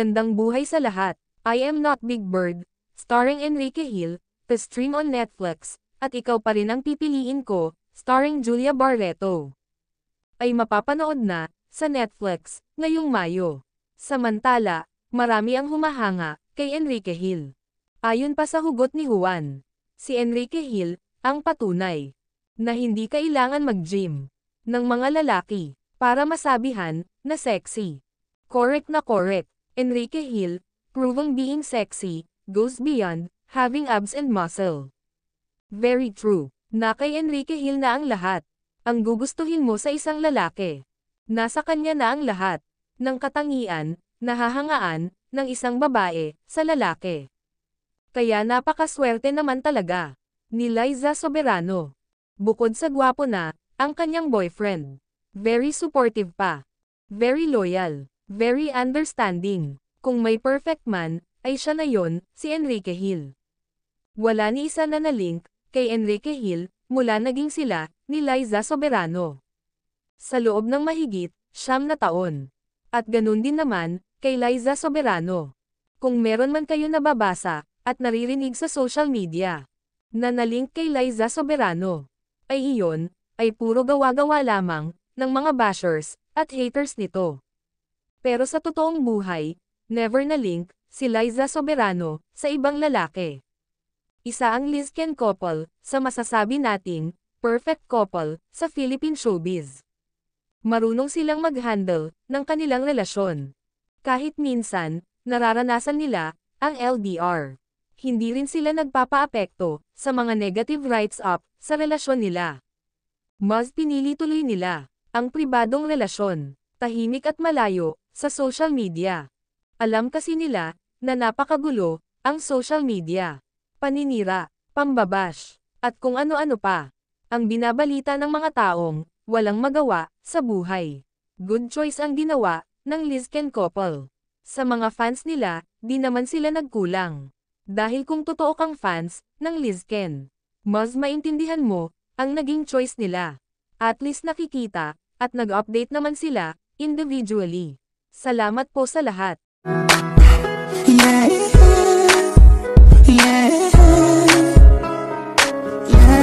Magandang buhay sa lahat. I am not Big Bird, starring Enrique Hill, to stream on Netflix, at ikaw pa rin ang pipiliin ko, starring Julia Barreto. Ay mapapanood na, sa Netflix, ngayong Mayo. Samantala, marami ang humahanga, kay Enrique Hill. Ayon pa sa hugot ni Juan, si Enrique Hill, ang patunay, na hindi kailangan mag-gym, ng mga lalaki, para masabihan, na sexy. Correct na correct. Enrique Hill, proving being sexy, goes beyond having abs and muscle. Very true. Na kay Enrique Hill na ang lahat. Ang gugustuhin mo sa isang lalaki. Nasa kanya na ang lahat. Ng katangian, nahahangaan, ng isang babae, sa lalaki. Kaya napakaswerte naman talaga. Ni Liza Soberano. Bukod sa gwapo na, ang kanyang boyfriend. Very supportive pa. Very loyal. Very understanding. Kung may perfect man, ay siya na yon, si Enrique Hill. Wala ni isa na nalink, kay Enrique Hill, mula naging sila, ni Liza Soberano. Sa loob ng mahigit, siyam na taon. At ganun din naman, kay Liza Soberano. Kung meron man kayo nababasa, at naririnig sa social media, na nalink kay Liza Soberano, ay iyon, ay puro gawa-gawa lamang, ng mga bashers, at haters nito. Pero sa totoong buhay, never na link, si Liza Soberano, sa ibang lalaki. Isa ang Lizken couple, sa masasabi nating, perfect couple, sa Philippine showbiz. Marunong silang mag-handle, ng kanilang relasyon. Kahit minsan, nararanasan nila, ang LDR. Hindi rin sila nagpapaapekto, sa mga negative rights up, sa relasyon nila. Mas pinili tuloy nila, ang pribadong relasyon, tahimik at malayo, sa social media. Alam kasi nila na napakagulo ang social media. Paninira, pambabash, at kung ano-ano pa. Ang binabalita ng mga taong walang magawa sa buhay. Good choice ang ginawa ng Lizken couple. Sa mga fans nila, di naman sila nagkulang. Dahil kung totoo kang fans ng Lizken, mas maintindihan mo ang naging choice nila. At least nakikita, at nag-update naman sila, individually. Salamat po sa lahat.